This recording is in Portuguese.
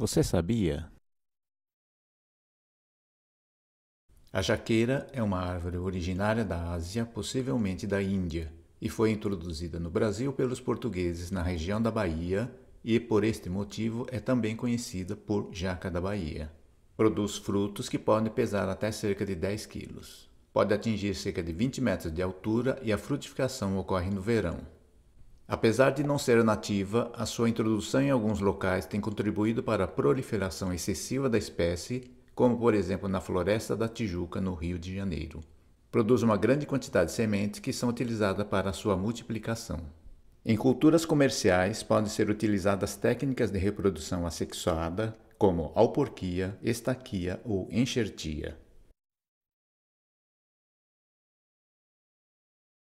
Você sabia? A jaqueira é uma árvore originária da Ásia, possivelmente da Índia, e foi introduzida no Brasil pelos portugueses na região da Bahia e, por este motivo, é também conhecida por jaca da Bahia. Produz frutos que podem pesar até cerca de 10 quilos. Pode atingir cerca de 20 metros de altura e a frutificação ocorre no verão. Apesar de não ser nativa, a sua introdução em alguns locais tem contribuído para a proliferação excessiva da espécie, como por exemplo na floresta da Tijuca, no Rio de Janeiro. Produz uma grande quantidade de sementes que são utilizadas para a sua multiplicação. Em culturas comerciais, podem ser utilizadas técnicas de reprodução assexuada, como alporquia, estaquia ou enxertia.